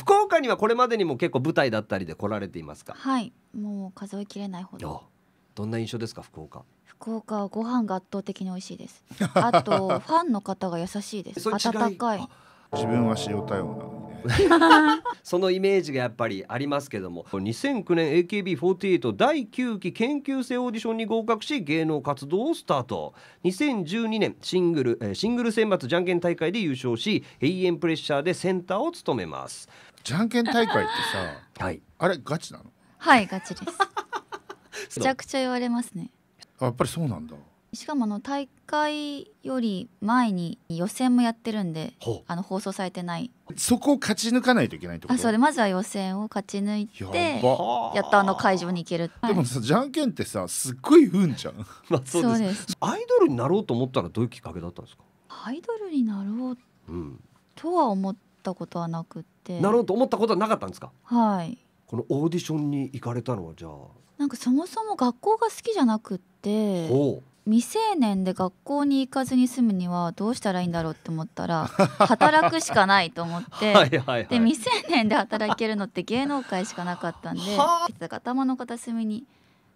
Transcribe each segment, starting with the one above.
福岡にはこれまでにも結構舞台だったりで来られていますかはいもう数えきれないほどどんな印象ですか福岡福岡はご飯が圧倒的に美味しいですあと ファンの方が優しいです温かい自分は塩対応なの そのイメージがやっぱりありますけども2009年 AKB48 第9期研究生オーディションに合格し芸能活動をスタート2012年シングルシングル選抜じゃんけん大会で優勝し「永遠プレッシャー」でセンターを務めますじゃんけん大会ってさ、はい、あれガチなのはいガチです めちゃくちゃ言われますねやっぱりそうなんだしかもあの大会より前に予選もやってるんであの放送されてないそこを勝ち抜かないといけないってことあそうでまずは予選を勝ち抜いやてやっとあの会場に行ける、はいでもさじゃんけんってさすっごい運じゃんまあそうですそうですアイドルになろうと思ったらどういうきっかけだったんですか、アイドルになろううん、とは思ったことはなくてなろうと思ったことはなかったんですかはいこのオーディションに行かれたのはじゃあなんかそもそも学校が好きじゃなくって未成年で学校に行かずに済むにはどうしたらいいんだろうって思ったら 働くしかないと思ってはい、で未成年で働けるのって芸能界しかなかったんで頭の片隅に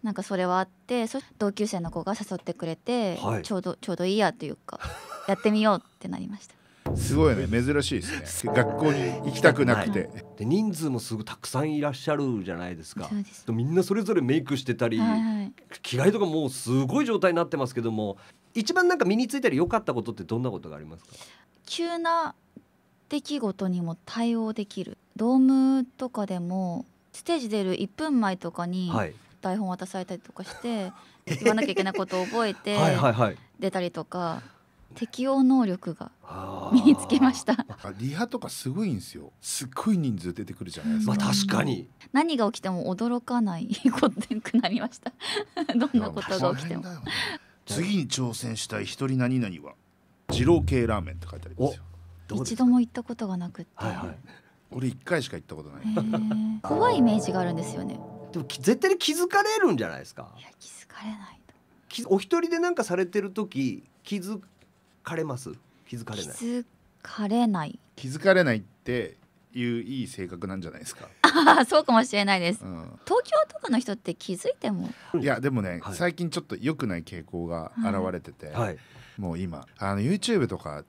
なんかそれはあって同級生の子が誘ってくれて、はい、ちょうどちょうどいいやというかやってみようってなりました。すごいね珍しいですね学校に行きたくなくて、はい、で人数もすごいたくさんいらっしゃるじゃないですかでみんなそれぞれメイクしてたり、はいはい、着替えとかもうすごい状態になってますけども一番なんか身についたり良かったことってどんなことがありますか急な出来事にも対応できるドームとかでもステージ出る1分前とかに台本渡されたりとかして、言わなきゃいけないことを覚えて 出たりとか。はいはいはい適応能力が身につけましたリハとかすごいんですよすっごい人数出てくるじゃないですか、まあ、確かに何が起きても驚かないことくなりました どんなことが起きても、ね、次に挑戦したい一人何々は二郎系ラーメンって書いてありますよ一度も行ったことがなくて、はいはい、俺一回しか行ったことない怖いイメージがあるんですよねでも絶対に気づかれるんじゃないですかいや気づかれないお一人で何かされてる時気づかれます気づかれない気づかれない気づかれないっていういい性格なんじゃないですかあそうかもしれないです、うん、東京とかの人って気づいてもいやでもね、はい、最近ちょっと良くない傾向が現れてて、はい、もう今あの YouTube とか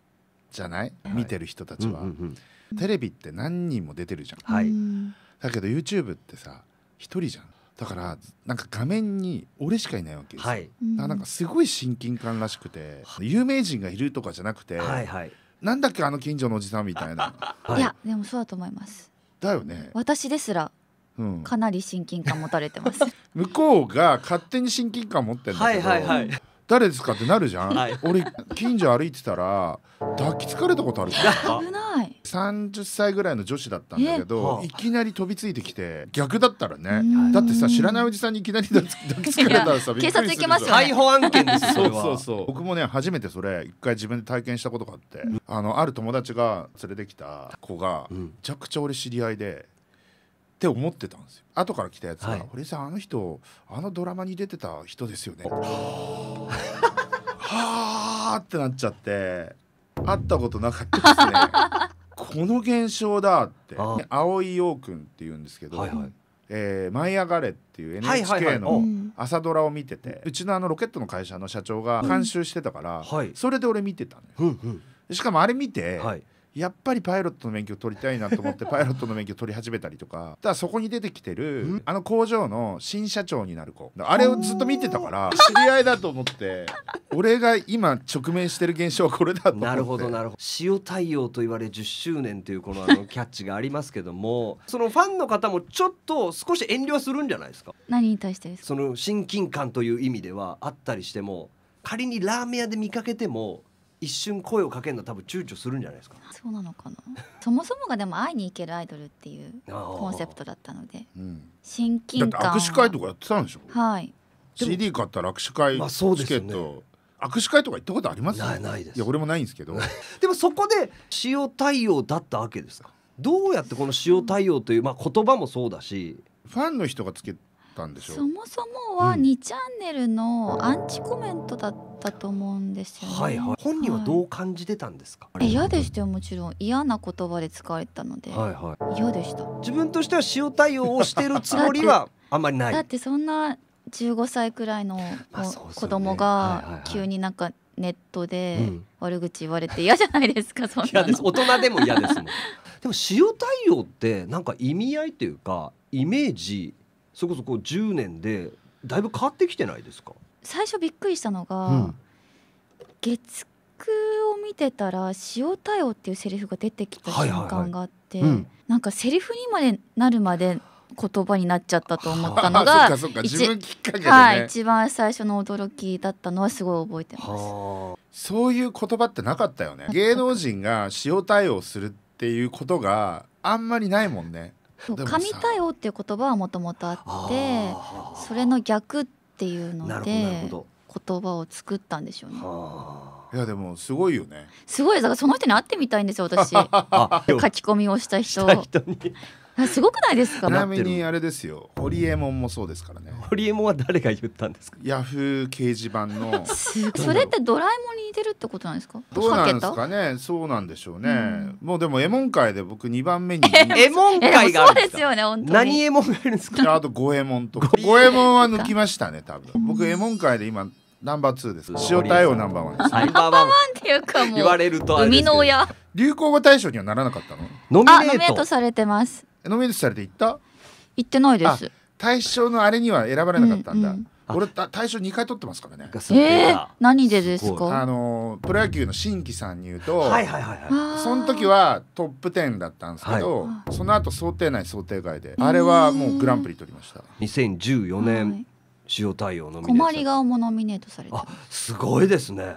じゃない、はい、見てる人たちは、うんうんうん、テレビって何人も出てるじゃん、だけど YouTube ってさ一人じゃんだからなんか画面に俺しかいないわけです、はい、なんかすごい親近感らしくて、有名人がいるとかじゃなくて、はいはい、なんだっけあの近所のおじさんみたいな、はい、いやでもそうだと思いますだよね私ですらうん、かなり親近感持たれてます 向こうが勝手に親近感持ってんだけど、はいはいはい、誰ですかってなるじゃん、はい、俺近所歩いてたら抱きつかれたことあるから危ない30歳ぐらいの女子だったんだけど、いきなり飛びついてきて逆だったらねだってさ知らないおじさんにいきなり抱きつかれたらさ警察行きますよ、ね、逮捕案件ですそうそうそう僕もね初めてそれ一回自分で体験したことがあって、あのある友達が連れてきた子が、めちゃくちゃ俺知り合いでって思ってたんですよ後から来たやつが「はい、さんあの人あのドラマに出てた人ですよね」はあってなっちゃって会ったことなかったですねこの現象だって青井陽君っていうんですけど、はいはい、えー「舞い上がれ」っていう NHK の朝ドラを見てて、うちのあのロケットの会社の社長が監修してたから、うん、それで俺見てたのよ、しかもあれ見て、はいやっぱりパイロットの免許取りたいなと思って パイロットの免許取り始めたりとかだそこに出てきてるあの工場の新社長になる子あれをずっと見てたから知り合いだと思って俺が今直面してる現象はこれだと思ってなるほどなるほど塩太陽と言われ10周年というこのあのキャッチがありますけども そのファンの方もちょっと少し遠慮するんじゃないですか何に対してですかその親近感という意味ではあったりしても仮にラーメン屋で見かけても一瞬声をかけるの多分躊躇するんじゃないですかそうなのかな そもそもがでも会いに行けるアイドルっていうコンセプトだったので、うん、親近感握手会とかやってたんでしょはい CD 買ったら握手会チケット、まあね、握手会とか行ったことありますないないですいや俺もないんですけど でもそこで塩対応だったわけですかどうやってこの塩対応という、まあ、言葉もそうだしファンの人がつけてたんでしょうそもそもは2チャンネルのアンチコメントだったと思うんですよね、はいはい、本人はどう感じてたんですか、はい、嫌でしたよもちろん嫌な言葉で使われたので、はいはい、嫌でした自分としては塩対応をしてるつもりはあんまりないだってそんな15歳くらいの子供が急になんかネットで悪口言われて嫌じゃないですか、うん、そんな 大人でも嫌ですもんでも塩対応ってなんか意味合いというかイメージそれこそこう10年でだいぶ変わってきてないですか最初びっくりしたのが、うん、月を見てたら「塩対応」っていうセリフが出てきた瞬間があって、なんかセリフにまでなるまで言葉になっちゃったと思ったのが ね、はい、一番最初の驚きだったのはすごい覚えてます。そういう言葉ってなかったよね。芸能人が塩対応するっていうことがあんまりないもんね。神対応っていう言葉はもともとあってそれの逆っていうので言葉を作ったんでしょうね。いやでもすごいよね。すごいだからその人に会ってみたいんですよ私。書き込みをした人。した人あすごくないですかちなみにあれですよホリエモンもそうですからねホリエモンは誰が言ったんですかヤフー掲示板のそれってドラえもんに似てるってことなんですかどうなんですかねそうなんでしょうね、うん、もうでもエモン界で僕二番目にエモン界がそうですよね本当に。何エモンがいるんですかあと五右衛門とか 五右衛門は抜きましたね多分僕エモン界で今ナンバーツーです。塩対応ナンバーワンです。ナンバーワンっていうかもう言われると海の親。流行語大賞にはならなかったの。ノミネートされてます。ノミネートされていった行ってないです対象のあれには選ばれなかったんだ、うんうん俺大賞2回取ってますからね。えー、何でですかあのプロ野球の新規さんに参うと、はいはいはいはい、その時はトップ10だったんですけど、はい、その後想定内想定外であれはもうグランプリ取りました。2014年、塩対応の困り顔もノミネートされてすごいですね、はい、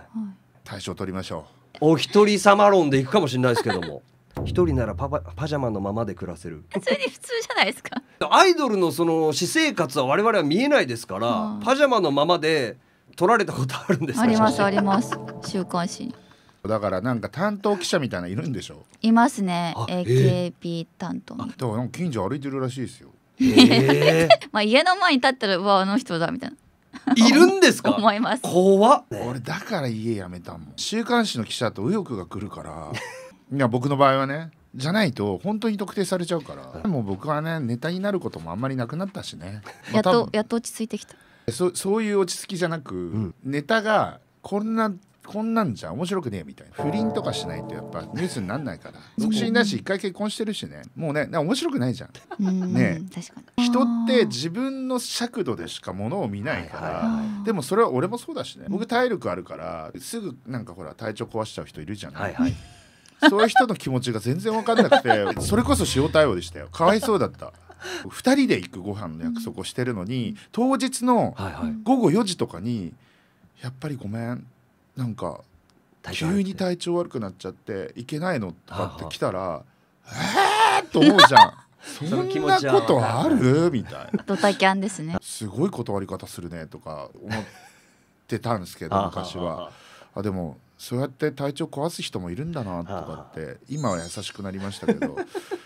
大賞取りましょうお一人様論でいくかもしれないですけども一人ならパパパジャマのままで暮らせるそれ に普通じゃないですかアイドルのその私生活は我々は見えないですから、パジャマのままで撮られたことあるんですあります あります週刊誌にだからなんか担当記者みたいないるんでしょいますね AKB 担当えー、近所歩いてるらしいですよ、えー、まあ家の前に立ったらうわあの人だみたいないるんですか思います怖ね、俺だから家辞めたもん週刊誌の記者と右翼が来るからいや僕の場合はねじゃないと本当に特定されちゃうから、もう僕はねネタになることもあんまりなくなったしね、やっとやっと落ち着いてきたそそういう落ち着きじゃなく、うん、ネタがこんなこんなんじゃ面白くねえみたいな不倫とかしないとやっぱニュースになんないから独身だし一回結婚してるしねもうね面白くないじゃんね人って自分の尺度でしかものを見ないからでもそれは俺もそうだしね僕体力あるからすぐなんかほら体調壊しちゃう人いるじゃない、はいはいそういう人の気持ちが全然分かんなくてそれこそ塩対応でしたよかわいそうだった。2人で行くご飯の約束をしてるのに、当日の午後4時とかに「やっぱりごめんなんか急に体調悪くなっちゃって行けないの?」とかって来たら「えー!」と思うじゃん。そんなことあるみたいな。ドタキャンですね。すごい断り方するねとか思ってたんですけど昔は。あでもそうやって体調壊す人もいるんだなとかって今は優しくなりましたけど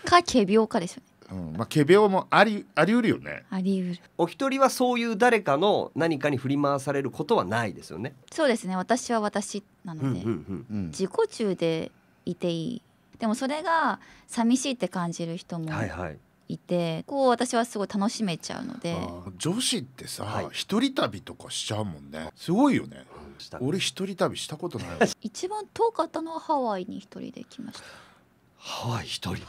か仮病かですよねうん、まあ仮病もありあり得るよね。あり得る。お一人はそういう誰かの何かに振り回されることはないですよね。そうですね。私は私なので、うんうんうん、自己中でいていい。でもそれが寂しいって感じる人もはいはいいてこう私はすごい楽しめちゃうので。女子ってさ、一、はい、人旅とかしちゃうもんね。すごいよね。した俺一人旅したことない一番遠かったのはハワイに一人で来ましたハワイ一人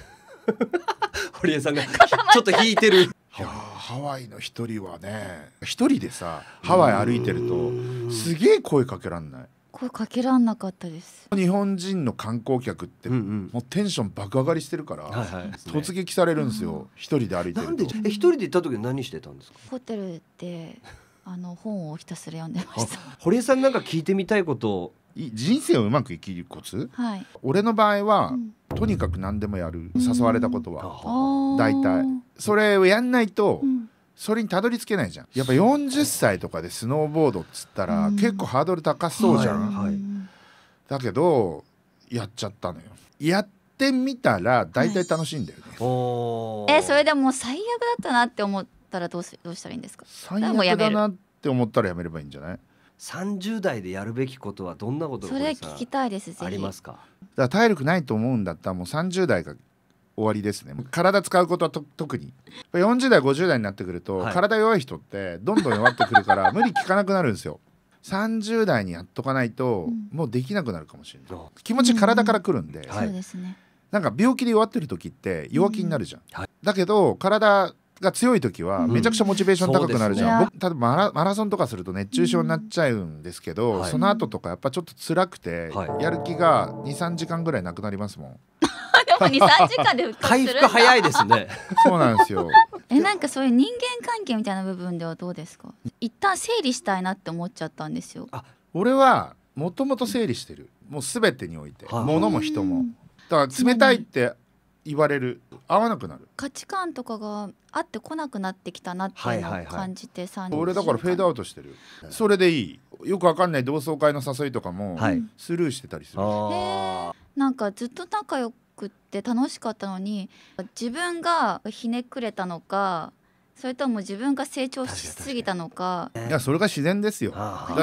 堀江さんが ちょっと引いてるいやハワイの一人はね一人でさハワイ歩いてるとすげえ声かけらんない声かけらんなかったです日本人の観光客って、もうテンション爆上がりしてるから、突撃されるんですよ、一人で歩いてるとなんでえ一人で行った時何してたんですかホテルであの本をひたすら読んでました堀江さんなんか聞いてみたいこと人生をうまく生きるコツ、はい、俺の場合は、うん、とにかく何でもやる誘われたことは大体、うん、それをやんないと、うん、それにたどり着けないじゃんやっぱ40歳とかでスノーボードっつったら、結構ハードル高そうじゃん、はいはい、だけどやっちゃったのよやってみたら大体楽しいんだよね、えそれでも最悪だったなって思っったらどうしどうしたらいいんですか最悪だなって思ったらやめればいいんじゃない三十代でやるべきことはどんなことそれ聞きたいですありますかだ体力ないと思うんだったらもう三十代が終わりですね体使うことはと特に四十代五十代になってくると、はい、体弱い人ってどんどん弱ってくるから 無理聞かなくなるんですよ三十代にやっとかないと、うん、もうできなくなるかもしれない、気持ち体からくるんで、うんはい、そうですねなんか病気で弱ってる時って弱気になるじゃん、うんはい、だけど体が強い時はめちゃくちゃモチベーション高くなるじゃん、うん、僕例えばマラマラソンとかすると熱中症になっちゃうんですけど、うんはい、その後とかやっぱちょっと辛くて、はい、やる気が23時間ぐらいなくなりますもん。でも23時間で回復早いですね そうなんですよ えなんかそういう人間関係みたいな部分ではどうですか一旦整理したいなって思っちゃったんですよ俺はもともと整理してるもう全てにおいて、はい、物も人もだから冷たいって言われる合わなくなる価値観とかが合ってこなくなってきたなっていうのを感じて3ははい、俺だからフェードアウトしてる、はい、それでいいよくわかんない同窓会の誘いとかもスルーしてたりする、はい、なんかずっと仲良くって楽しかったのに自分がひねくれたのかそれとも自分が成長しすぎたのかいやそれが自然ですよ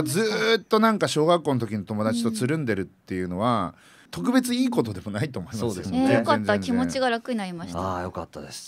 ずっとなんか小学校の時の友達とつるんでるっていうのは、うん特別いいことでもないと思いますよ。そうですね。良かった気持ちが楽になりました。ああ良かったです。